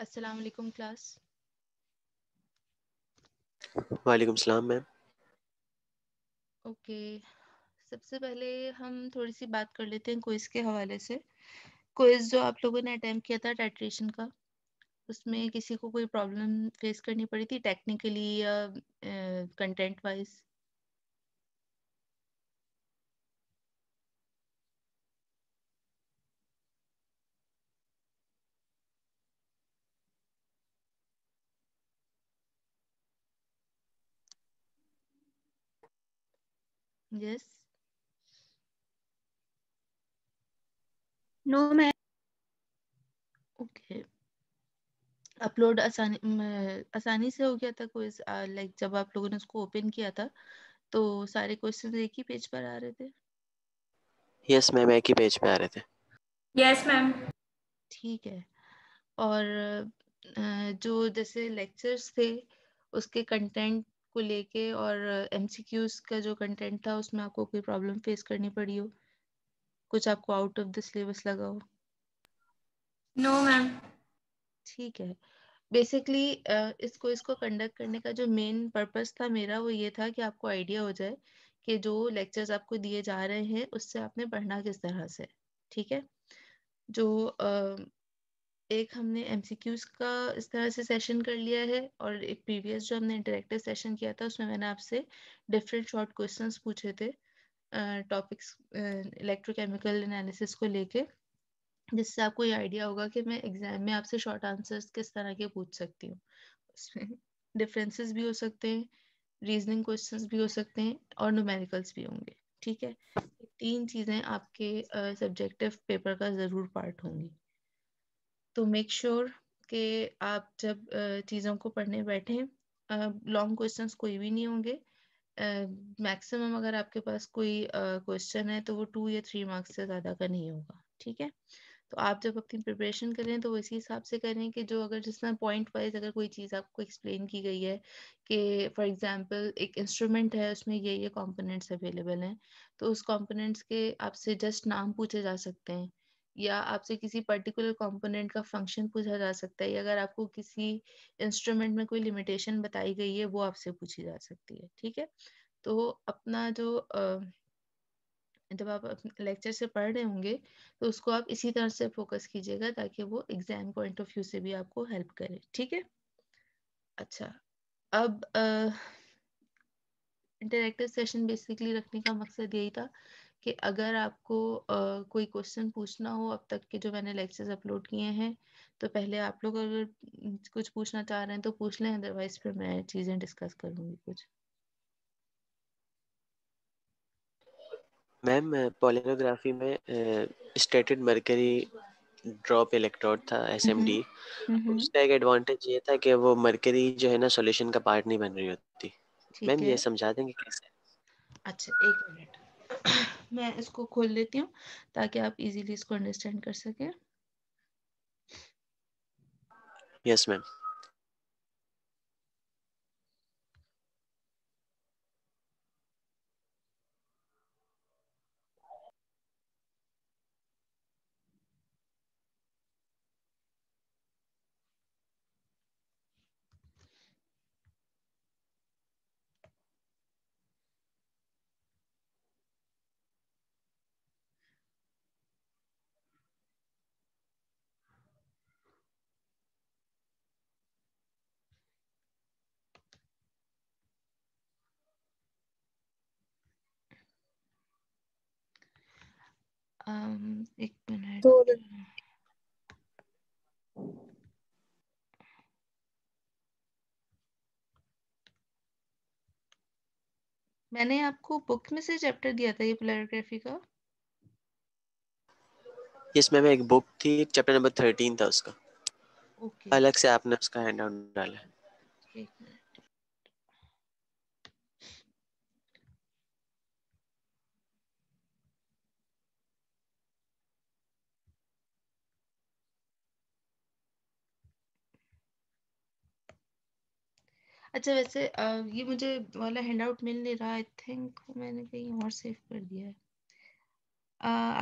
अस्सलाम वालेकुम क्लास वालेकुम सलाम मैम ओके सबसे पहले हम थोड़ी सी बात कर लेते हैं क्विज के हवाले से क्विज जो आप लोगों ने अटेम्प्ट किया था टाइट्रेशन का उसमें किसी को कोई प्रॉब्लम फेस करनी पड़ी थी टेक्निकली या content wise yes no, ma'am okay upload आसानी आसानी से हो गया था कोई लाइक जब आप लोगों ने उसको ओपन किया था तो सारे क्वेश्चन एक ही पेज पर आ रहे थे यस मैम एक ही पेज पर आ रहे थे यस मैम ठीक है और जो जैसे लेक्चर्स थे उसके कंटेंट को लेके और एमसीक्यूज का जो कंटेंट था उसमें आपको कोई प्रॉब्लम फेस करनी पड़ी हो कुछ आपको आउट ऑफ द सिलेबस लगा हो नो मैम ठीक है बेसिकली इसको इसको कंडक्ट करने का जो मेन पर्पस था मेरा वो ये था कि आपको आइडिया हो जाए कि जो लेक्चर्स आपको दिए जा रहे हैं उससे आपने पढ़ना किस तरह से ठीक है जो uh, एक हमने एमसीक्यूज का इस तरह से सेशन कर लिया है और एक प्रीवियस जो हमने इंटरेक्टिव सेशन किया था उसमें मैंने आपसे डिफरेंट शॉर्ट क्वेश्चंस पूछे थे टॉपिक्स इलेक्ट्रोकेमिकल एनालिसिस को लेके जिससे आपको ये आइडिया होगा कि मैं एग्जाम में आपसे शॉर्ट आंसर्स किस तरह के पूछ सकती हूँ उसमें डिफरेंसेस भी हो सकते हैं रीजनिंग क्वेश्चन भी हो सकते हैं और नोमेरिकल्स भी होंगे ठीक है तीन चीज़ें आपके सब्जेक्टिव पेपर का ज़रूर पार्ट होंगी तो मेक श्योर sure कि आप जब चीज़ों को पढ़ने बैठें लॉन्ग क्वेश्चंस कोई भी नहीं होंगे मैक्सिमम अगर आपके पास कोई क्वेश्चन है तो वो टू या थ्री मार्क्स से ज़्यादा का नहीं होगा ठीक है तो आप जब अपनी प्रिपरेशन करें तो वो इसी हिसाब से करें कि जो अगर जिस तरह पॉइंट वाइज अगर कोई चीज़ आपको एक्सप्लेन की गई है कि फॉर एग्जांपल एक इंस्ट्रूमेंट है उसमें ये ये कंपोनेंट्स अवेलेबल हैं तो उस कंपोनेंट्स के आपसे जस्ट नाम पूछे जा सकते हैं या आपसे किसी पर्टिकुलर कंपोनेंट का फंक्शन पूछा जा सकता है या अगर आपको किसी इंस्ट्रूमेंट में कोई लिमिटेशन बताई गई है वो आपसे पूछी जा सकती है ठीक है तो अपना जो जब आप लेक्चर से पढ़ रहे होंगे तो उसको आप इसी तरह से फोकस कीजिएगा ताकि वो एग्जाम पॉइंट ऑफ व्यू से भी आपको हेल्प करे ठीक है अच्छा अब इंटरेक्टिव सेशन बेसिकली रखने का मकसद यही था कि अगर आपको uh, कोई क्वेश्चन पूछना हो अब तक के जो मैंने लेक्चर्स अपलोड किए हैं तो पहले आप लोग अगर कुछ पूछना चाह रहे हैं तो पूछ लें अदरवाइज फिर मैं चीज़ें डिस्कस करूँगी कुछ मैम पॉलिनोग्राफी में स्टेटेड मर्करी ड्रॉप इलेक्ट्रोड था एसएमडी हम्म, हम्म। उसका एक एडवांटेज ये था कि वो मर्करी जो है ना सॉल्यूशन का पार्ट नहीं बन रही होती मैम ये समझा देंगे कैसे अच्छा एक मिनट मैं इसको खोल लेती हूँ ताकि आप इजीली इसको अंडरस्टैंड कर सकें यस मैम um, एक मिनट तो मैंने आपको बुक में से चैप्टर दिया था ये पोलैरोग्राफी का यस मैम एक बुक थी चैप्टर नंबर थर्टीन था उसका ओके okay. अलग से आपने उसका हैंड आउट डाला ठीक है अच्छा वैसे आ, ये मुझे वाला हैंड आउट मिल नहीं रहा आई थिंक मैंने कहीं और सेव कर दिया है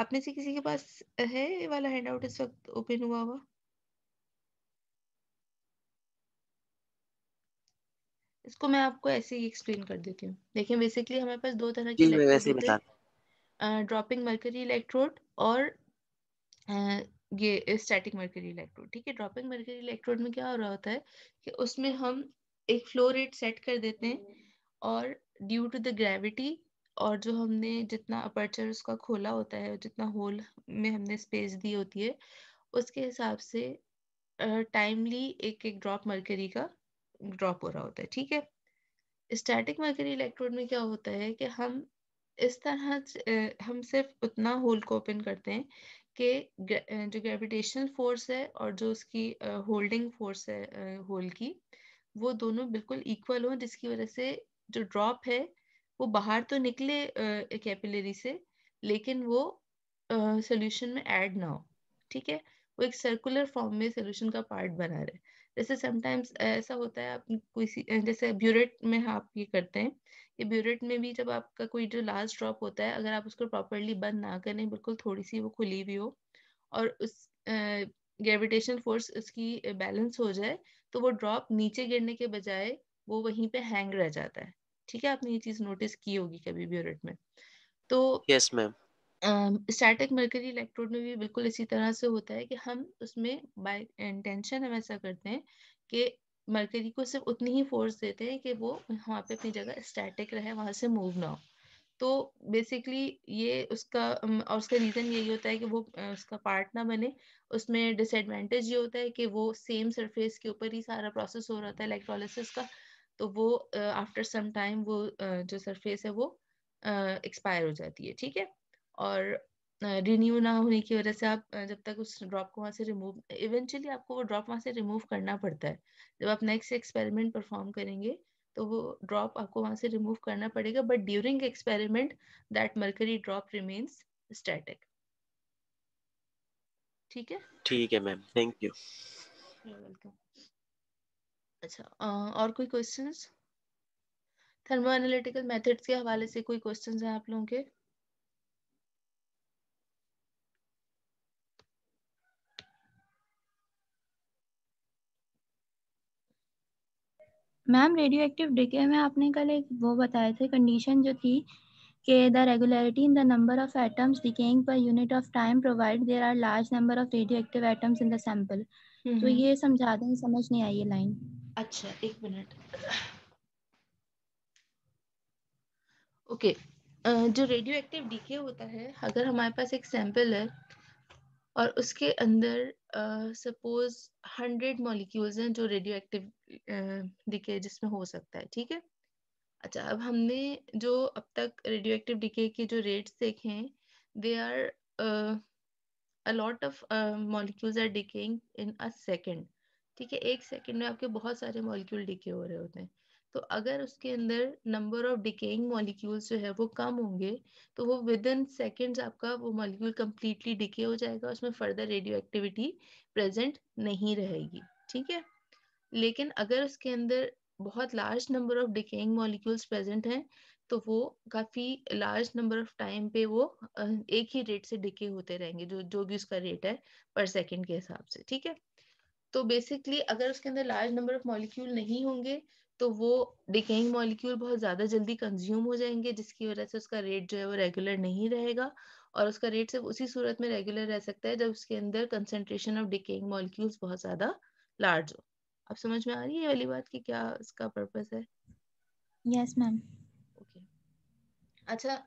आप में से किसी के पास है ये वाला हैंड आउट इस वक्त ओपन हुआ हुआ इसको मैं आपको ऐसे ही एक्सप्लेन कर देती हूँ देखिए बेसिकली हमारे पास दो तरह के ड्रॉपिंग मर्करी इलेक्ट्रोड और ये स्टैटिक मर्करी इलेक्ट्रोड ठीक है ड्रॉपिंग मर्करी इलेक्ट्रोड में क्या हो रहा होता है कि उसमें हम एक फ्लो रेट सेट कर देते हैं और ड्यू टू द ग्रेविटी और जो हमने जितना अपर्चर उसका खोला होता है जितना होल में हमने स्पेस दी होती है उसके हिसाब से टाइमली एक एक ड्रॉप मरकरी का ड्रॉप हो रहा होता है ठीक है स्टैटिक मरकरी इलेक्ट्रोड में क्या होता है कि हम इस तरह हम सिर्फ उतना होल को ओपन करते हैं कि जो ग्रेविटेशनल फोर्स है और जो उसकी होल्डिंग फोर्स है होल की वो दोनों बिल्कुल इक्वल हो जिसकी वजह से जो ड्रॉप है वो बाहर तो निकले कैपिलरी से लेकिन वो सोल्यूशन में ऐड ना हो ठीक है वो एक सर्कुलर फॉर्म में सोल्यूशन का पार्ट बना रहे जैसे समटाइम्स ऐसा होता है आप कोई जैसे ब्यूरेट में हाँ, आप ये करते हैं ये ब्यूरेट में भी जब आपका कोई जो लास्ट ड्रॉप होता है अगर आप उसको प्रॉपरली बंद ना करें बिल्कुल थोड़ी सी वो खुली हुई हो और उस ग्रेविटेशन फोर्स उसकी बैलेंस हो जाए तो वो ड्रॉप नीचे गिरने के बजाय वो वहीं पे हैंग रह जाता है ठीक है आपने ये चीज नोटिस की होगी कभी भी ऑडिट में तो yes ma'am static mercury electrode में भी बिल्कुल इसी तरह से होता है कि हम उसमें बाय इंटेंशन हम ऐसा करते हैं कि मर्करी को सिर्फ उतनी ही फोर्स देते हैं कि वो वहाँ पे अपनी जगह स्टैटिक रहे वहाँ से मूव ना हो तो बेसिकली ये उसका और उसका रीज़न यही होता है कि वो उसका पार्ट ना बने उसमें डिसएडवांटेज ये होता है कि वो सेम सरफेस के ऊपर ही सारा प्रोसेस हो रहा था है इलेक्ट्रोलिसिस का तो वो आफ्टर सम टाइम वो जो सरफेस है वो एक्सपायर हो जाती है ठीक है और रिन्यू ना होने की वजह से आप जब तक उस ड्रॉप को वहाँ से रिमूव इवेंचुअली आपको वो ड्रॉप वहाँ से रिमूव करना पड़ता है जब आप नेक्स्ट एक्सपेरिमेंट परफॉर्म करेंगे तो वो ड्रॉप आपको वहां से रिमूव करना पड़ेगा but during experiment that mercury drop remains static ठीक है ठीक है मैम थैंक यू वेलकम अच्छा और कोई क्वेश्चंस थर्मो एनालिटिकल मेथड्स के हवाले से कोई क्वेश्चंस हैं आप लोगों के मैम रेडियो एक्टिव डिके में आपने कल एक वो बताए थे कंडीशन जो थी कि the regularity in the number of atoms decaying per unit of time provide there are large number of radioactive atoms in the sample तो हम्म। ये समझा दें समझ नहीं आई ये लाइन अच्छा एक मिनट ओके okay. uh, जो रेडियो एक्टिव डिके होता है अगर हमारे पास एक सैंपल है और उसके अंदर सपोज हंड्रेड मॉलिक्यूल्स हैं जो रेडियो एक्टिव डिके जिसमें हो सकता है ठीक है अच्छा अब हमने जो अब तक रेडियो एक्टिव डिके के जो रेट्स देखे हैं they are a lot of molecules are decaying in a second ठीक है एक सेकेंड में आपके बहुत सारे मॉलिक्यूल डिके हो रहे होते हैं तो अगर उसके अंदर नंबर ऑफ डिकेइंग मॉलिक्यूल्स जो है वो कम होंगे तो वो विद इन सेकेंड्स आपका वो मॉलिक्यूल कम्प्लीटली डिके हो जाएगा उसमें फर्दर रेडियो एक्टिविटी प्रेजेंट नहीं रहेगी ठीक है लेकिन अगर उसके अंदर बहुत large number of decaying molecules present हैं तो वो काफी लार्ज नंबर ऑफ टाइम पे वो एक ही रेट से डिके होते रहेंगे जो जो भी उसका रेट है पर सेकेंड के हिसाब से ठीक है तो बेसिकली अगर उसके अंदर लार्ज नंबर ऑफ मॉलिक्यूल नहीं होंगे तो वो डिकेइंग मॉलिक्यूल बहुत ज़्यादा जल्दी कंज्यूम हो जाएंगे जिसकी वजह से उसका रेट जो है वो रेगुलर नहीं रहेगा और उसका रेट सिर्फ उसी सूरत में रेगुलर रह सकता है जब उसके अंदर कंसेंट्रेशन ऑफ डिकेइंग मॉलिक्यूल्स बहुत ज़्यादा लार्ज हो आप समझ में आ रही है वाली बात कि क्या इसका पर्पज है यस मैम ओके अच्छा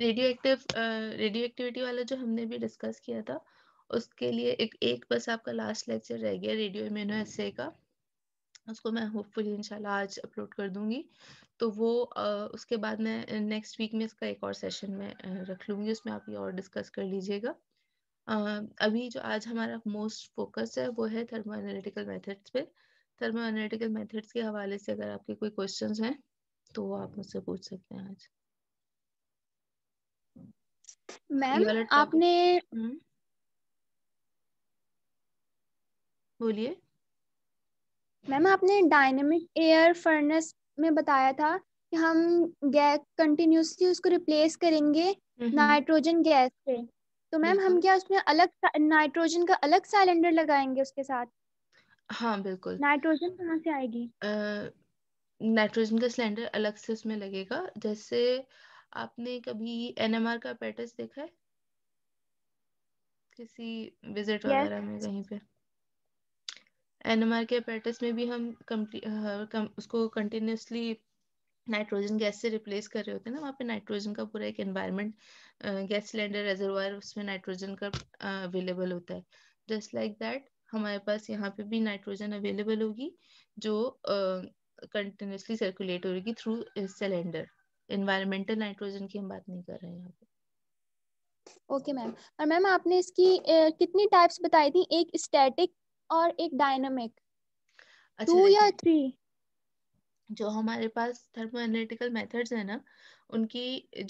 रेडियो एक्टिव रेडियो एक्टिविटी वाला जो हमने भी डिस्कस किया था उसके लिए एक एक बस आपका लास्ट लेक्चर रह गया रेडियो इम्यूनो एसे का उसको मैं होपफुली इंशाल्लाह आज अपलोड कर दूंगी तो वो आ, उसके बाद मैं नेक्स्ट वीक में इसका एक और सेशन में रख लूंगी उसमें आप ये और डिस्कस कर लीजिएगा अभी जो आज हमारा मोस्ट फोकस है वो है थर्मो एनालिटिकल मेथड्स पे थर्मो एनालिटिकल मेथड्स के हवाले से अगर आपके कोई क्वेश्चन हैं तो आप मुझसे पूछ सकते हैं आज मैम आपने हम्म। बोलिए मैम आपने डायनेमिक एयर फर्नेस में बताया था कि हम गैस कंटिन्यूसली उसको रिप्लेस करेंगे नाइट्रोजन गैस से तो मैम हम क्या उसमें अलग नाइट्रोजन का अलग सिलेंडर लगाएंगे उसके साथ हाँ बिल्कुल नाइट्रोजन कहाँ से आएगी नाइट्रोजन का सिलेंडर अलग से उसमें लगेगा जैसे आपने कभी एनएमआर का पैटर्स देखा है किसी विजिट yes. वगैरह में कहीं पे एनएमआर के अपरेटस में भी हम कम, उसको कंटिन्यूसली नाइट्रोजन गैस से रिप्लेस कर रहे होते हैं ना वहाँ पे नाइट्रोजन का पूरा एक एनवायरनमेंट गैस सिलेंडर रेजरवायर उसमें नाइट्रोजन का अवेलेबल होता है जस्ट लाइक दैट हमारे पास यहाँ पे भी नाइट्रोजन अवेलेबल होगी जो कंटिन्यूसली सर्कुलेट होगी थ्रू सिलेंडर एनवायरमेंटल नाइट्रोजन की हम बात नहीं कर रहे हैं यहाँ पे ओके मैम और मैम आपने इसकी ए, कितनी टाइप्स बताई थी एक स्टैटिक और एक डायनामिक अच्छा, टू या थ्री जो हमारे पास थर्मो एनालिटिकल मेथड्स है ना उनकी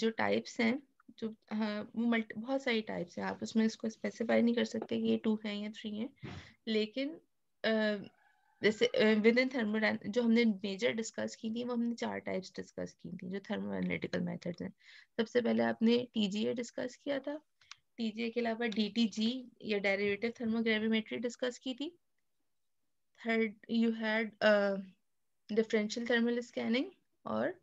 जो टाइप्स हैं जो हाँ वो मल्टी बहुत सारी टाइप्स हैं आप उसमें इसको स्पेसिफाई नहीं कर सकते कि ये टू है या थ्री है लेकिन जैसे विद इन थर्मो जो हमने मेजर डिस्कस की थी वो हमने चार टाइप्स डिस्कस की थी जो थर्मो एनालिटिकल मेथड्स हैं सबसे पहले आपने टीजीए डिस्कस किया था टीजे के अलावा डीटीजी या डेरिवेटिव थर्मोग्रेविमेट्री डिस्कस की थी third you had differential thermal scanning और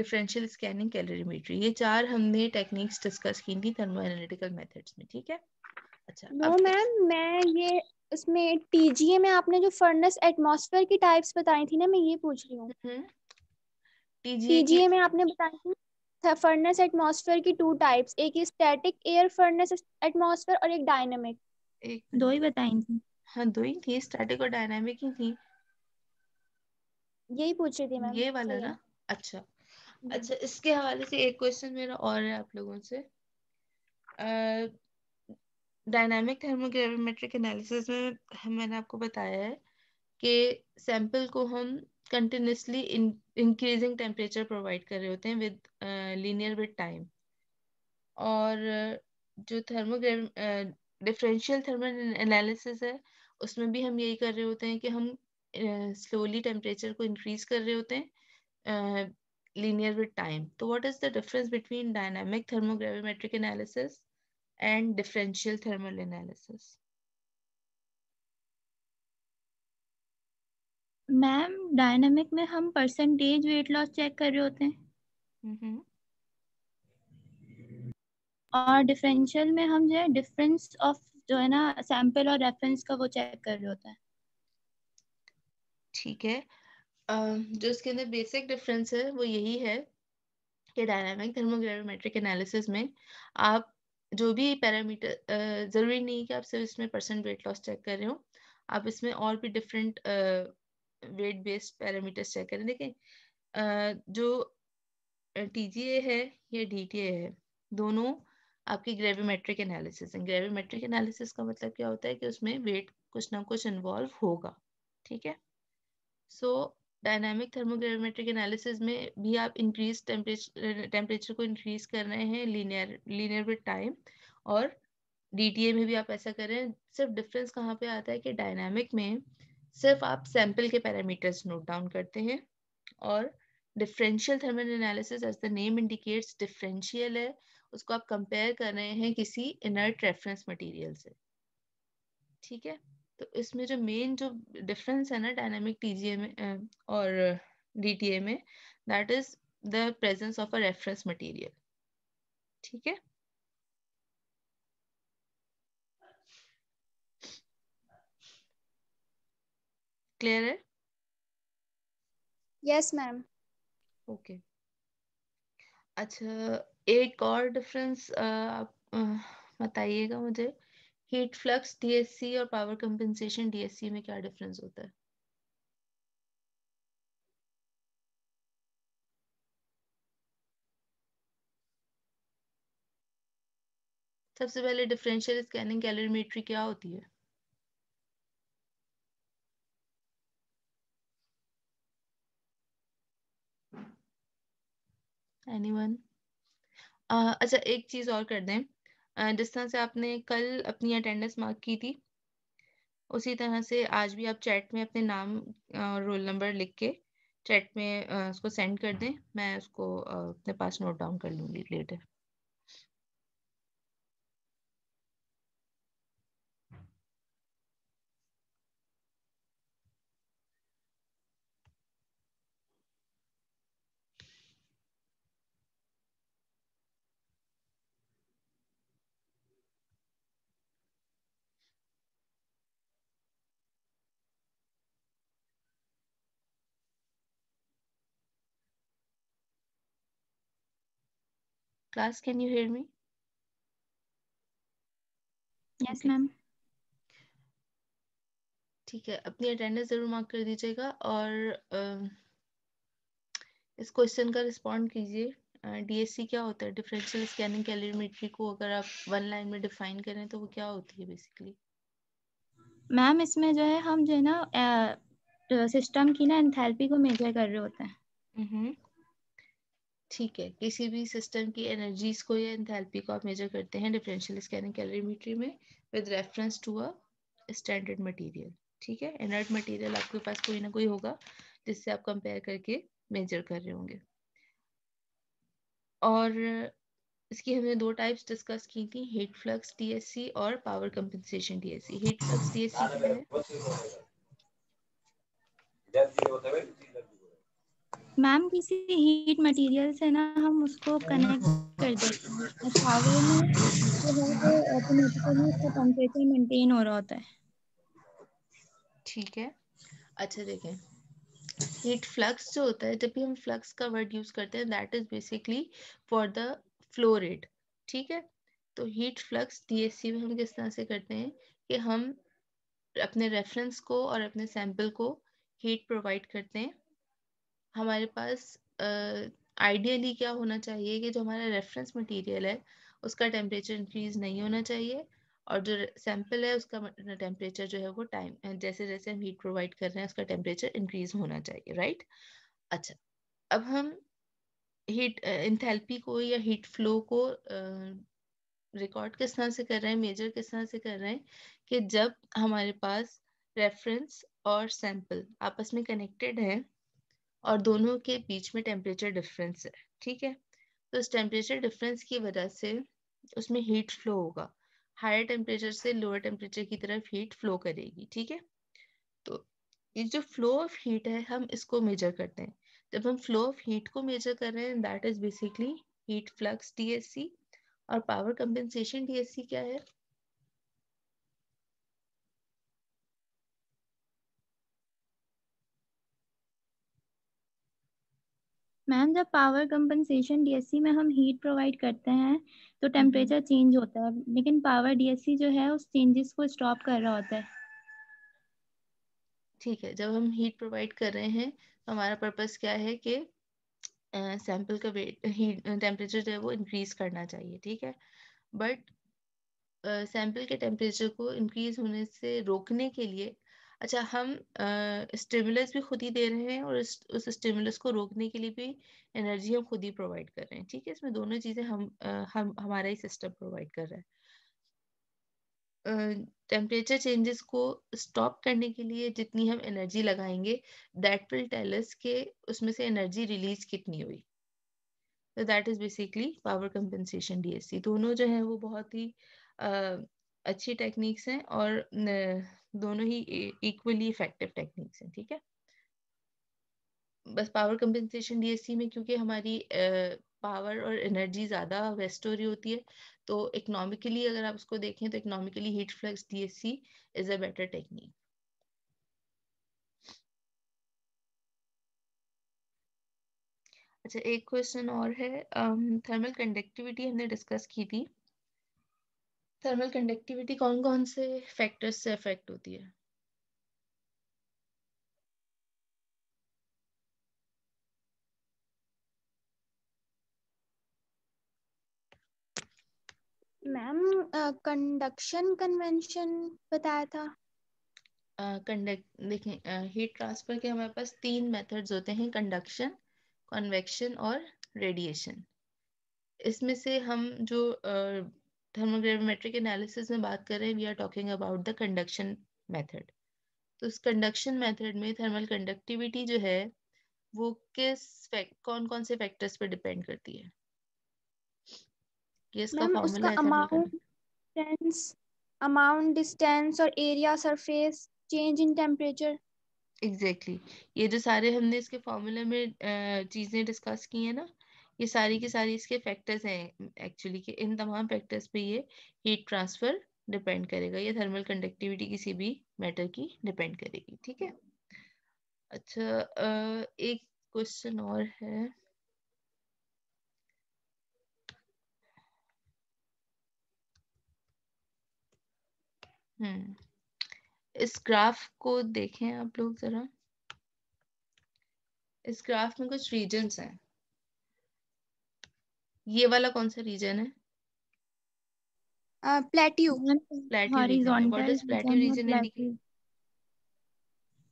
डिफरेंशियल स्कैनिंग कैलोरीमेट्री ये चार हमने टेक्निक्स डिस्कस की थी थर्मो एनालिटिकल मेथड्स में ठीक है अच्छा नो मैम मैं ये उसमें टीजीए में आपने जो फर्नेस एटमॉस्फेयर की टाइप्स बताई थी ना मैं ये पूछ रही हूँ टीजीए हम्म। में आपने बताई थी फर्नेस एटमॉस्फेयर की टू टाइप्स एक स्टैटिक एयर फर्नेस एटमॉस्फेयर और एक डायनामिक एक दो ही बताई थी हाँ दो ही थी स्टैटिक और डायनामिक ही थी यही पूछ रही थी मैम ये वाला ना अच्छा अच्छा इसके हवाले से एक क्वेश्चन मेरा और है आप लोगों से डायनामिक थर्मोग्रेविमेट्रिक एनालिसिस में मैंने आपको बताया है कि सैंपल को हम कंटिन्यूसली इंक्रीजिंग टेम्परेचर प्रोवाइड कर रहे होते हैं विद लीनियर विद टाइम और uh, जो थर्मोग्राम डिफरेंशियल थर्मल एनालिसिस है उसमें भी हम यही कर रहे होते हैं कि हम स्लोली uh, टेम्परेचर को इंक्रीज कर रहे होते हैं लीनियर विद टाइम तो what is the difference between dynamic thermogravimetric analysis and differential thermal analysis ma'am dynamic में हम परसेंटेज वेट लॉस चेक कर रहे होते हैं mm-hmm. और डिफरेंशियल में हम जो है डिफरेंस ऑफ जो है ना सैंपल और रेफरेंस का वो चेक कर रहे होते हैं ठीक है जो इसके अंदर बेसिक डिफरेंस है वो यही है कि डायनामिक थर्मोग्रेविमेट्रिक एनालिसिस में आप जो भी पैरामीटर ज़रूरी नहीं कि आप सिर्फ इसमें परसेंट वेट लॉस चेक कर रहे हो आप इसमें और भी different weight based parameter check करें देखें जो टीजीए है या डीटीए है दोनों आपकी ग्रेविमेट्रिक एनालिसिस हैं ग्रेविमेट्रिक एनालिसिस का मतलब क्या होता है कि उसमें वेट कुछ ना कुछ इन्वॉल्व होगा ठीक है सो डायनामिक थर्मोग्रेविमेट्रिक एनालिसिस में भी आप इंक्रीज टेम्परेचर टेम्परेचर को इंक्रीज कर रहे हैं लीनियर लीनियर विद टाइम और डीटीए में भी आप ऐसा कर रहे हैं सिर्फ डिफरेंस कहाँ पे आता है कि डायनामिक में सिर्फ आप सैंपल के पैरामीटर्स नोट डाउन करते हैं और differential thermal analysis as the name indicates differential है उसको आप कंपेयर कर रहे हैं किसी इनर्ट रेफरेंस मटेरियल से ठीक है तो इसमें जो मेन जो डिफरेंस है ना डायनामिक टीजीए में और डीटीए में that is the presence of a reference material ठीक है क्लियर है यस मैम ओके अच्छा एक और डिफरेंस आप बताइएगा मुझे हीट फ्लक्स डीएससी और पावर कंपेंसेशन डीएससी में क्या डिफरेंस होता है सबसे पहले डिफरेंशियल स्कैनिंग कैलोरीमेट्री क्या होती है एनीवन uh, अच्छा एक चीज और कर दें uh, जिस तरह से आपने कल अपनी अटेंडेंस मार्क की थी उसी तरह से आज भी आप चैट में अपने नाम और रोल नंबर लिख के चैट में uh, उसको सेंड कर दें मैं उसको अपने पास नोट डाउन कर लूँगी later class. Can you hear me? Yes, okay. ma'am. ठीक है अपनी अटेंडेंस जरूर मार्क कर दीजिएगा और इस क्वेश्चन का रिस्पॉन्ड कीजिए डीएससी क्या होता है डिफरेंशियल स्कैनिंग कैलोरीमेट्री को अगर आप वन लाइन में डिफाइन करें तो वो क्या होती है बेसिकली मैम इसमें जो है हम जो है ना सिस्टम की ना एंथैल्पी को मेजर कर रहे होते हैं हम्म। ठीक है किसी भी सिस्टम की एनर्जीज को या एंथैल्पी को आप मेजर करते हैं डिफरेंशियल स्कैनिंग कैलोरीमीटरी में with reference to a standard material ठीक है इनर्ट मटेरियल आपके पास कोई ना कोई होगा जिससे आप कंपेयर करके मेजर कर रहे होंगे और इसकी हमने दो टाइप्स डिस्कस की थी हीट फ्लक्स डीएससी और power compensation DSC heat flux DSC क्या है मैम किसी हीट मटेरियल से ना हम उसको कनेक्ट कर देते हैं में जो ऑटोमेटिकली उसका टेम्परेचर मेंटेन हो रहा होता है ठीक है अच्छा देखें हीट फ्लक्स जो होता है जब भी हम फ्लक्स का वर्ड यूज करते हैं that is basically for the flow rate ठीक है तो हीट फ्लक्स डीएससी में हम किस तरह से करते हैं कि हम अपने रेफरेंस को और अपने सैंपल को हीट प्रोवाइड करते हैं हमारे पास आइडियली क्या होना चाहिए कि जो हमारा रेफरेंस मटेरियल है उसका टेम्परेचर इंक्रीज नहीं होना चाहिए और जो सैंपल है उसका टेम्परेचर जो है वो टाइम जैसे जैसे हम हीट प्रोवाइड कर रहे हैं उसका टेम्परेचर इंक्रीज होना चाहिए राइट अच्छा अब हम हीट इंथेल्पी को या हीट फ्लो को रिकॉर्ड किस तरह से कर रहे हैं मेजर किस तरह से कर रहे हैं कि जब हमारे पास रेफरेंस और सैंपल आपस में कनेक्टेड हैं और दोनों के बीच में टेम्परेचर डिफरेंस है ठीक है तो इस टेम्परेचर डिफरेंस की वजह से उसमें हीट फ्लो होगा हायर टेम्परेचर से लोअर टेम्परेचर की तरफ हीट फ्लो करेगी ठीक है तो ये जो फ्लो ऑफ हीट है हम इसको मेजर करते हैं जब हम फ्लो ऑफ हीट को मेजर कर रहे हैं that is basically heat flux DSC और पावर कंपेंसेशन डीएससी क्या है मैम जब पावर कंपनसेशन डीएससी में हम हीट प्रोवाइड करते हैं तो टेम्परेचर हम्म, चेंज हम्म। होता है लेकिन पावर डीएससी जो है उस चेंजेस को स्टॉप कर रहा होता है ठीक है जब हम हीट प्रोवाइड कर रहे हैं तो हमारा पर्पस क्या है कि सैंपल का वेट हीट टेम्परेचर जो है वो इंक्रीज करना चाहिए ठीक है बट सैंपल के टेम्परेचर को इंक्रीज होने से रोकने के लिए अच्छा हम स्टिमुलस भी खुद ही दे रहे हैं और उस स्टिमुलस को रोकने के लिए भी एनर्जी हम खुद ही प्रोवाइड कर रहे हैं ठीक है इसमें दोनों चीजें हम हम हमारा ही सिस्टम प्रोवाइड कर रहा है टेम्परेचर चेंजेस को स्टॉप करने के लिए जितनी हम एनर्जी लगाएंगे दैट विल टेलस के उसमें से एनर्जी रिलीज कितनी हुई तो that is basically power compensation DSC दोनों जो है वो बहुत ही uh, अच्छी टेक्निक्स हैं और uh, दोनों ही इक्वली इफेक्टिव टेक्निक्स हैं ठीक है बस पावर कंपेंसेशन डीएससी में क्योंकि हमारी पावर और एनर्जी ज़्यादा वेस्ट हो रही होती है तो इकोनॉमिकली अगर आप उसको देखें तो economically heat flux DSC is a better technique अच्छा एक क्वेश्चन और है थर्मल कंडक्टिविटी हमने डिस्कस की थी थर्मल कंडक्टिविटी कौन कौन से फैक्टर्स से अफेक्ट होती है मैम कंडक्शन कन्वेंशन बताया था कंडक्ट uh, देखें हीट uh, ट्रांसफर के हमारे पास तीन मेथड्स होते हैं कंडक्शन कन्वेक्शन और रेडिएशन इसमें से हम जो uh, थर्मोग्रेविमेट्रिक एनालिसिस में बात करें we are talking about the conduction method तो उस कंडक्शन मेथड में थर्मल कंडक्टिविटी जो है वो किस कौन कौन से फैक्टर्स पे डिपेंड करती है ये अमाउंट डिस्टेंस और area surface change in temperature exactly ये जो सारे हमने इसके फॉर्मूले में चीजें डिस्कस की है ना ये सारी की सारी इसके फैक्टर्स हैं एक्चुअली कि इन तमाम फैक्टर्स पे ये हीट ट्रांसफर डिपेंड करेगा या थर्मल कंडक्टिविटी किसी भी मैटर की डिपेंड करेगी ठीक है अच्छा एक क्वेश्चन और है हम्म इस ग्राफ को देखें आप लोग जरा इस ग्राफ में कुछ रीजन्स हैं ये वाला कौन सा रीजन है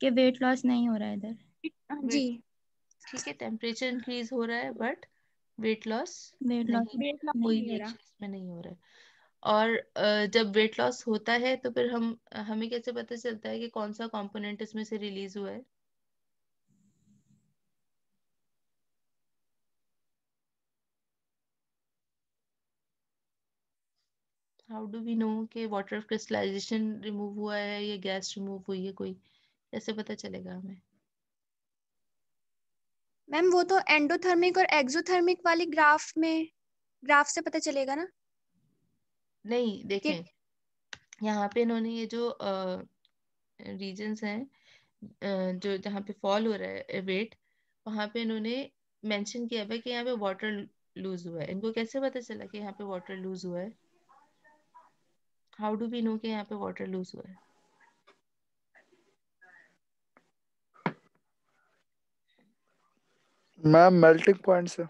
के वेट लॉस नहीं हो रहा है इधर जी ठीक है टेम्परेचर इंक्रीज हो रहा है but weight loss weight loss कोई भी नहीं हो रहा है और जब वेट लॉस होता है तो फिर हम हमें कैसे पता चलता है कि कौन सा कंपोनेंट इसमें से रिलीज हुआ है हाउ डू वी नो कि वाटर क्रिस्टलाइजेशन रिमूव हुआ है या गैस रिमूव हुई है कोई कैसे पता चलेगा हमें मैम वो तो एंडोथर्मिक और एक्सोथर्मिक वाली ग्राफ में ग्राफ से पता चलेगा ना नहीं देखें यहाँ पे इन्होंने ये जो रीजन uh, हैं uh, जो जहाँ पे फॉल हो रहा है वेट वहाँ पे इन्होंने मेंशन किया है कि यहाँ पे वाटर लूज हुआ है इनको कैसे पता चला कि यहाँ पे वाटर लूज हुआ है हाउ डू वी नो कि यहाँ पे वाटर लूज हुआ है मैम मेल्टिंग पॉइंट से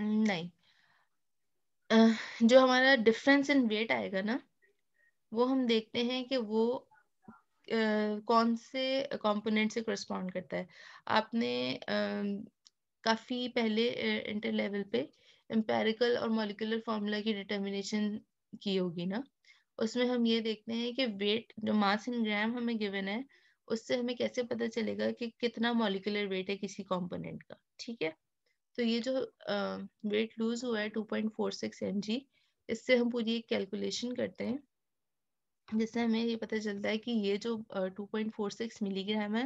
नहीं जो हमारा डिफरेंस इन वेट आएगा ना वो हम देखते हैं कि वो कौन से कंपोनेंट से करस्पॉन्ड करता है आपने काफ़ी पहले इंटर लेवल पे एम्पेरिकल और मॉलिकुलर फार्मूला की डिटर्मिनेशन की होगी ना उसमें हम ये देखते हैं कि वेट जो मास इन ग्राम हमें गिवन है उससे हमें कैसे पता चलेगा कि कितना मॉलिकुलर वेट है किसी कंपोनेंट का ठीक है तो ये जो वेट लूज हुआ है 2.46 mg इससे हम पूरी एक कैलकुलेशन करते हैं जिससे हमें ये पता चलता है कि ये जो uh, 2.46 मिलीग्राम है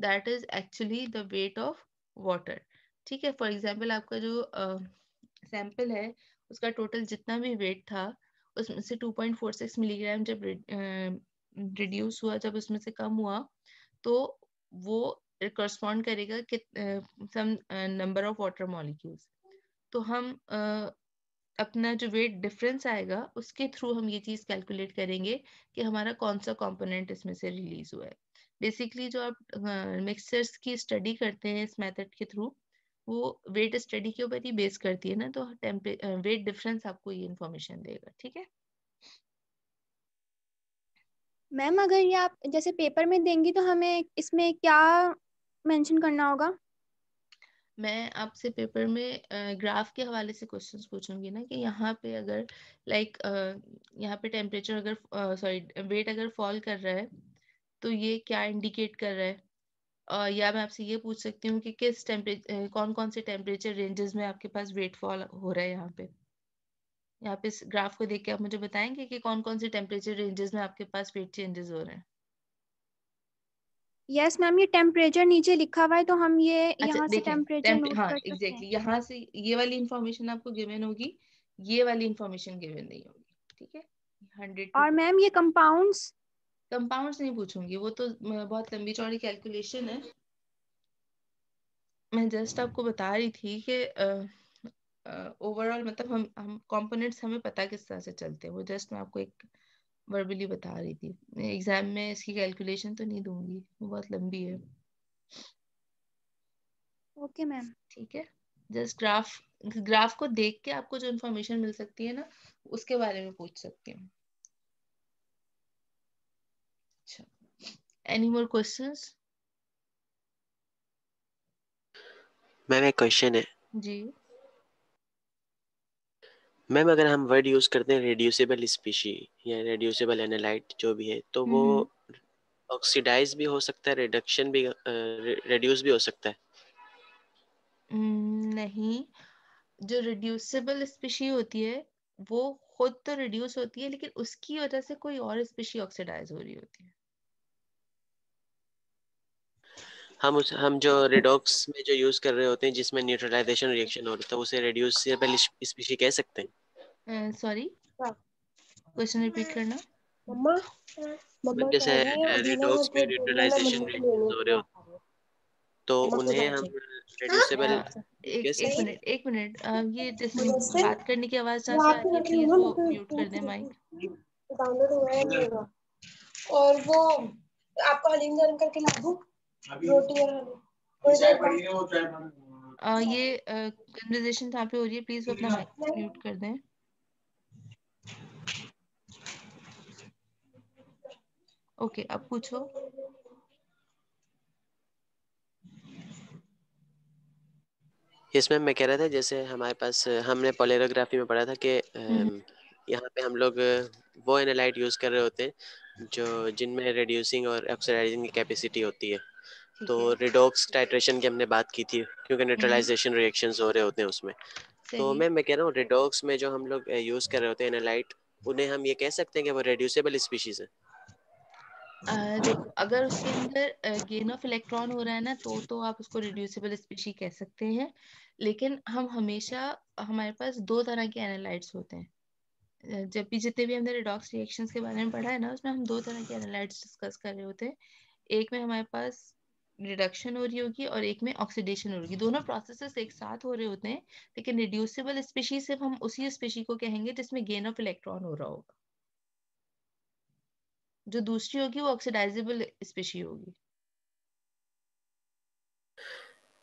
that is actually the weight of water ठीक है फॉर एग्जाम्पल आपका जो सैम्पल uh, है उसका टोटल जितना भी वेट था उसमें से 2.46 मिलीग्राम जब रिड्यूस हुआ जब उसमें से कम हुआ तो वो करस्पॉन्ड करेगा कि some number of water molecules तो हम uh, अपना जो वेट डिफरेंस आएगा उसके थ्रू हम ये चीज़ कैलकुलेट करेंगे कि हमारा कौन सा कंपोनेंट इसमें से रिलीज हुआ है बेसिकली जो आप मिक्सचर्स uh, की स्टडी करते हैं इस मेथड के थ्रू वो वेट स्टडी के ऊपर ही बेस करती है ना तो टेम्परे वेट डिफरेंस आपको ये इन्फॉर्मेशन देगा ठीक है मैम अगर ये आप जैसे पेपर में देंगी तो हमें इसमें क्या मेंशन करना होगा मैं आपसे पेपर में ग्राफ के हवाले से क्वेश्चंस पूछूंगी ना कि यहाँ पे अगर लाइक यहाँ पे टेम्परेचर अगर सॉरी वेट अगर फॉल कर रहा है तो ये क्या इंडिकेट कर रहा है और या मैं आपसे ये पूछ सकती हूँ कि किस टेम्परेचर कौन कौन से टेम्परेचर रेंजेस में आपके पास वेट फॉल हो रहा है यहाँ पे यहाँ पे इस ग्राफ को देख के आप मुझे बताएंगे कि कौन कौन से टेम्परेचर रेंजेस में आपके पास वेट चेंजेस हो रहे हैं यस yes, मैम ये टेम्परेचर नीचे लिखा हुआ है तो हम ये अच्छा, यहाँ से हाँ, ये वाली इन्फॉर्मेशन आपको गिवेन होगी ये वाली इन्फॉर्मेशन गिवेन नहीं होगी ठीक है हंड्रेड और मैम ये कंपाउंड्स कंपाउंड्स नहीं पूछूंगी वो तो बहुत लंबी चौड़ी कैलकुलेशन है मैं जस्ट आपको बता रही थी कि ओवरऑल मतलब हम हम कंपोनेंट्स हमें पता किस तरह से चलते हैं वो जस्ट मैं आपको एक वर्बली बता रही थी एग्जाम में इसकी कैलकुलेशन तो नहीं दूंगी वो बहुत लंबी है ओके मैम ठीक है जस्ट ग्राफ ग्राफ को देख के आपको जो इन्फॉर्मेशन मिल सकती है ना उसके बारे में पूछ सकती हूँ any more questions मैम एक क्वेश्चन है जी मैम अगर हम वर्ड यूज करते हैं रेड्यूसेबल स्पीशी या रेड्यूसेबल एनालाइट जो भी है तो वो ऑक्सीडाइज हम्म। भी हो सकता है रिडक्शन भी रिड्यूस भी हो सकता है हम्म, नहीं जो रिड्यूसेबल स्पीशी होती है वो खुद तो रिड्यूस होती है लेकिन उसकी वजह से कोई और स्पीशी ऑक्सीडाइज हो रही होती है हम उस हम जो रेडॉक्स में जो यूज कर रहे होते हैं जिसमें न्यूट्रलाइजेशन रिएक्शन हो रहा था तो उसे पहले स्पीशी कह सकते हैं सॉरी क्वेश्चन रिपीट करना मम्मा मतलब जैसे रेडॉक्स में न्यूट्रलाइजेशन रिएक्शन हो रहे हो तो उन्हें हम रिड्यूसेबल हाँ, अच्छा। एक, मिनट एक मिनट ये जैसे बात करने की आवाज आ रही है प्लीज वो म्यूट कर दें माइक डाउनलोड हो रहा है और वो आपको हलीम गर्म करके ला दूं तो आ, ये कन्वर्जेशन कहाँ पे हो रही है प्लीज अपना म्यूट हाँ। कर दें ओके okay, अब पूछो इसमें मैं कह रहा था जैसे हमारे पास हमने पोलेरोग्राफी में पढ़ा था कि हम्म। यहाँ पे हम लोग वो एनालाइट यूज़ कर रहे होते हैं जो जिनमें रिड्यूसिंग और ऑक्सीडाइजिंग की कैपेसिटी होती है तो रिडॉक्स टाइट्रेशन की हमने बात की थी क्योंकि न्यूट्रलाइजेशन हम्म। रिएक्शन हो रहे होते हैं उसमें तो मैम मैं कह रहा हूँ रिडॉक्स में जो हम लोग यूज कर रहे होते हैं एनालाइट उन्हें हम ये कह सकते हैं कि वो रेड्यूसेबल स्पीशीज है देखो अगर उसके अंदर गेन ऑफ इलेक्ट्रॉन हो रहा है ना तो तो आप उसको रिड्यूसेबल स्पीशी कह सकते हैं लेकिन हम हमेशा हमारे पास दो तरह के एनालाइट्स होते हैं जब भी जितने भी हमने रिडॉक्स रिएक्शंस के बारे में पढ़ा है ना उसमें हम दो तरह के एनालाइट्स डिस्कस कर रहे होते हैं एक में हमारे पास रिडक्शन हो रही होगी और एक में ऑक्सीडेशन हो रही होगी दोनों प्रोसेसेस एक साथ हो रहे होते हैं लेकिन रिड्यूसेबल स्पेशी सिर्फ हम उसी स्पेशी को कहेंगे जिसमें गेन ऑफ इलेक्ट्रॉन हो रहा होगा जो दूसरी होगी वो ऑक्सीडाइजेबल स्पेशी होगी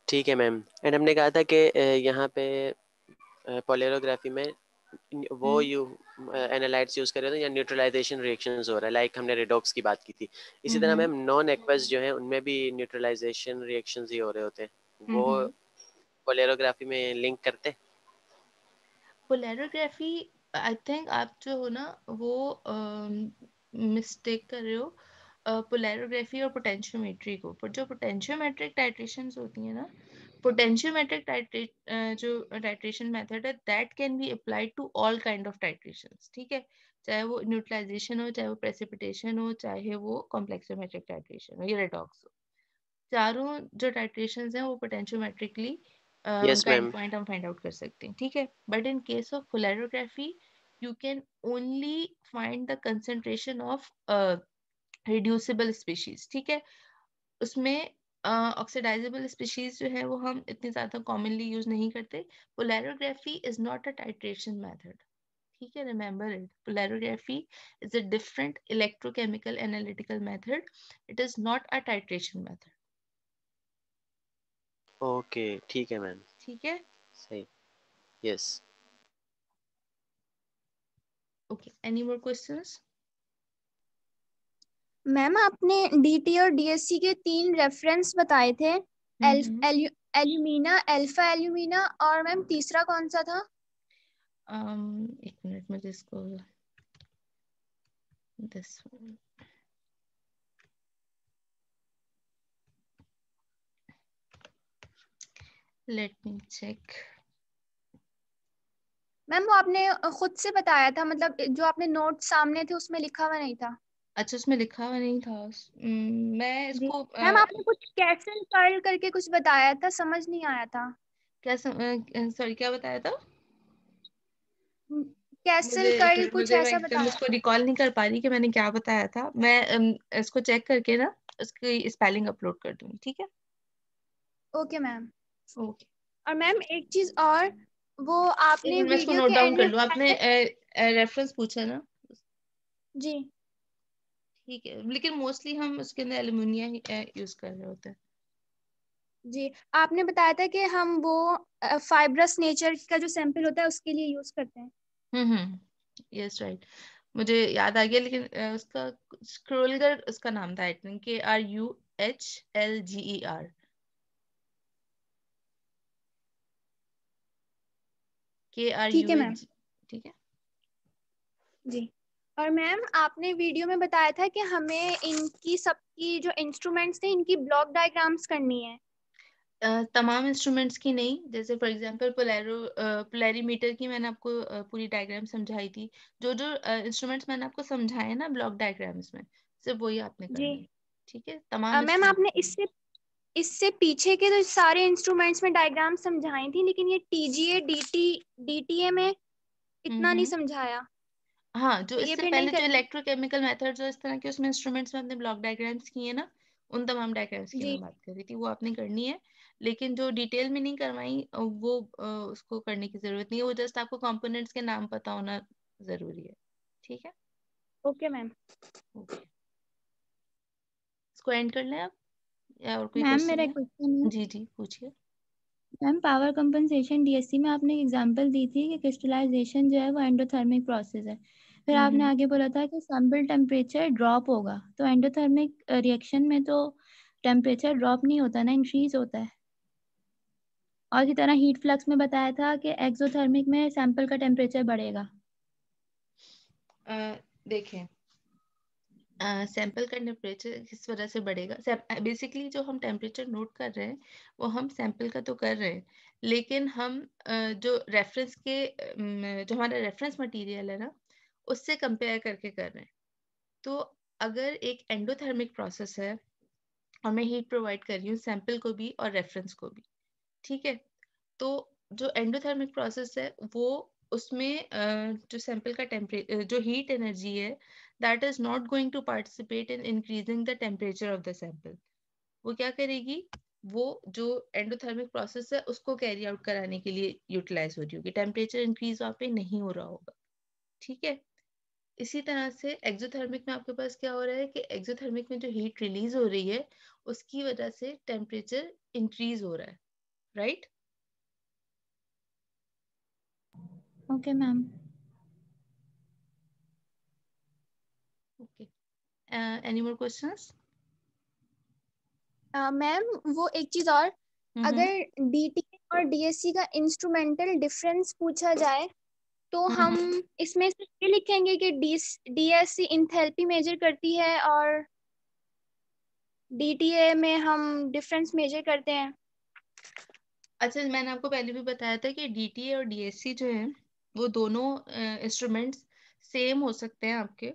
ठीक है मैम एंड हमने कहा था कि यहाँ पे पोलेरोग्राफी में वो हम्म। यू एनालाइट्स यूज कर रहे हो या न्यूट्रलाइजेशन रिएक्शन हो रहा है लाइक हमने रेडॉक्स की बात की थी इसी तरह हम्म। मैम नॉन एक्वस जो है उनमें भी न्यूट्रलाइजेशन रिएक्शन ही हो रहे होते हैं वो पोलेरोग्राफी हम्म। में लिंक करते पोलेरोग्राफी आई थिंक आप जो हो ना वो मिस्टेक uh, कर रहे हो पोलेरोग्राफी uh, और पोटेंशियोमेट्री को पर जो पोटेंशियोमेट्रिक टाइट्रेशन होती है ना पोटेंशियोमेट्रिक टाइट्रेट uh, जो टाइट्रेशन मेथड है that can be applied to all kind of titration ठीक है चाहे वो न्यूट्रलाइजेशन हो चाहे वो प्रेसिपिटेशन हो चाहे वो कॉम्प्लेक्सोमेट्रिक टाइट्रेशन हो या रेडॉक्स हो चारों जो टाइट्रेशन हैं वो पोटेंशियोमेट्रिकली uh, पॉइंट हम फाइंड आउट कर सकते हैं ठीक है but in case of polarography you can only find the concentration of reducible species ठीक है उसमें ऑक्सीडाइजेबल स्पीशीज जो है वो हम इतने ज़्यादा कॉमनली यूज नहीं करते polarography is not a titration method ठीक है remember it polarography is a different electrochemical analytical method it is not a titration method okay ठीक है मैम ठीक है सही yes okay any more questions ma'am आपने डीटी और डीएससी के तीन रेफरेंस बताए थे हम्म। एल्यूमिना एल्फा एल्यूमिना और मैम तीसरा कौन सा था um, एक मिनट मुझे इसको this let me check ma'am वो आपने खुद से बताया था मतलब जो आपने नोट सामने थे उसमें लिखा हुआ नहीं था अच्छा उसमें लिखा हुआ नहीं था मैं इसको मैम आपने कुछ कैसल कर्ल करके कुछ बताया था समझ नहीं आया था क्या सॉरी क्या बताया था कैसल कर्ल कुछ मुझे ऐसा बताया रिकॉल नहीं कर पा रही कि मैंने क्या बताया था मैं इसको चेक करके ना उसकी स्पेलिंग अपलोड कर दूंगी ठीक है ओके मैम ओके और मैम एक चीज और वो आपने वीडियो के आपने रेफरेंस पूछा ना जी ठीक है लेकिन मोस्टली हम उसके अंदर एल्यूमिनिया ही यूज कर रहे होते हैं जी आपने बताया था कि हम वो फाइब्रस नेचर का जो सैंपल होता है उसके लिए यूज करते हैं हम्म हम्म यस राइट मुझे याद आ गया लेकिन उसका स्क्रोलगर उसका नाम था I think K R U H L G E R K R ठीक है मैम ठीक है जी और मैम आपने वीडियो में बताया था कि हमें इनकी सबकी जो इंस्ट्रूमेंट्स थे इनकी ब्लॉक डायग्राम्स करनी है uh, तमाम इंस्ट्रूमेंट्स की नहीं जैसे फॉर एग्जांपल पोलैरो पोलैरीमीटर की मैंने आपको uh, पूरी डायग्राम समझाई थी जो जो इंस्ट्रूमेंट्स uh, मैंने आपको समझाए ना ब्लॉक डायग्राम्स में सिर्फ वही आपने करनी ठीक है तमाम मैम आपने इससे इससे पीछे के तो सारे इंस्ट्रूमेंट्स में डायग्राम समझाई थी लेकिन ये टीजीए डीटी डीटीए में इतना नहीं समझाया हाँ जो तो इससे भी नहीं पहले जो कर इलेक्ट्रोकेमिकल मेथड जो इस तरह के उसमें इंस्ट्रूमेंट्स में अपने ब्लॉक डायग्राम्स किए ना उन तमाम डायग्राम्स की मैं बात कर रही थी वो आपने करनी है लेकिन जो डिटेल में नहीं करवाई वो उसको करने की जरूरत नहीं है वो जस्ट आपको कंपोनेंट्स के नाम पता होना जरूरी है ठीक है ओके मैम ओके इसको एंड कर लें आप या और कोई मैम मेरा क्वेश्चन है जी जी पूछिए मैम पावर कंपनसेशन डीएससी में आपने एग्जांपल दी थी कि क्रिस्टलाइजेशन जो है वो एंडोथर्मिक प्रोसेस है फिर हम्म, आपने हम्म। आगे बोला था कि सैम्पल टेम्परेचर ड्रॉप होगा तो एंडोथर्मिक रिएक्शन में तो टेम्परेचर ड्रॉप नहीं होता ना इंक्रीज होता है और इसी तरह हीट फ्लक्स में बताया था कि एक्सोथर्मिक में सैंपल का टेम्परेचर बढ़ेगा देखें सैंपल का टेम्परेचर किस वजह से बढ़ेगा बेसिकली जो हम टेम्परेचर नोट कर रहे हैं वो हम सैंपल का तो कर रहे हैं लेकिन हम जो रेफरेंस के जो हमारा रेफरेंस मटेरियल है ना उससे कंपेयर करके कर रहे हैं तो अगर एक एंडोथर्मिक प्रोसेस है और मैं हीट प्रोवाइड कर रही हूँ सैंपल को भी और रेफरेंस को भी ठीक है तो जो एंडोथर्मिक प्रोसेस है वो उसमें जो सैंपल का टेम्परे जो हीट एनर्जी है that is not going to participate in increasing the temperature of the sample वो क्या करेगी वो जो एंडोथर्मिक प्रोसेस है उसको कैरी आउट कराने के लिए यूटिलाइज हो रही होगी टेम्परेचर इंक्रीज वहाँ पे नहीं हो रहा होगा ठीक है इसी तरह से एक्जोथर्मिक में आपके पास क्या हो रहा है कि एक्जोथर्मिक में जो हीट रिलीज हो रही है उसकी वजह से टेम्परेचर इंक्रीज हो रहा है right okay ma'am okay any more questions ma'am वो एक चीज और mm-hmm. अगर डीटी e और डीएससी e का इंस्ट्रूमेंटल डिफरेंस पूछा जाए तो हम्म, हम हम्म। इसमें ये लिखेंगे कि DSC D S C enthalpy measure करती है और डी टी ए में हम डिफरेंस मेजर करते हैं अच्छा मैंने आपको पहले भी बताया था कि डी टी ए और डी एस सी जो है वो दोनों इंस्ट्रूमेंट्स सेम हो सकते हैं आपके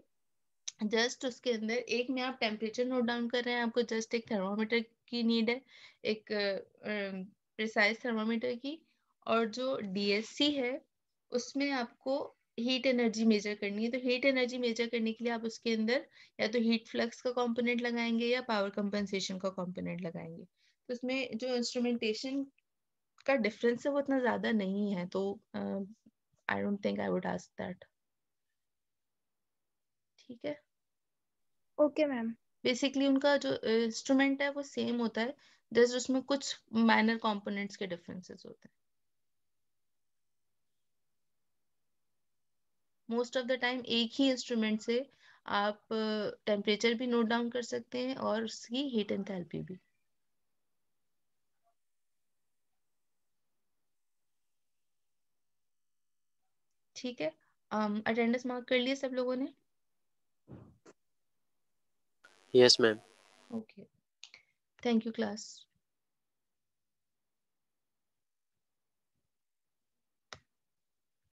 जस्ट उसके अंदर एक में आप टेम्परेचर नोट डाउन कर रहे हैं आपको जस्ट एक थर्मामीटर की नीड है एक प्रिसाइज थर्मामीटर की और जो डी एस सी है उसमें आपको हीट एनर्जी मेजर करनी है तो हीट एनर्जी मेजर करने के लिए आप उसके अंदर या तो हीट फ्लक्स का कंपोनेंट लगाएंगे या पावर कंपनसेशन का कंपोनेंट लगाएंगे तो उसमें जो इंस्ट्रूमेंटेशन का डिफरेंस है वो इतना ज्यादा नहीं है तो I don't think I would ask that ठीक है ओके मैम बेसिकली उनका जो इंस्ट्रूमेंट है वो सेम होता है जस्ट उसमें कुछ माइनर कंपोनेंट्स के डिफरेंसेस होते हैं मोस्ट ऑफ द टाइम एक ही इंस्ट्रूमेंट से आप टेम्परेचर भी नोट डाउन कर सकते हैं और उसकी हीट थेरेपी भी ठीक है अटेंडेंस um, मार्क कर लिए सब लोगों ने yes ma'am okay thank you class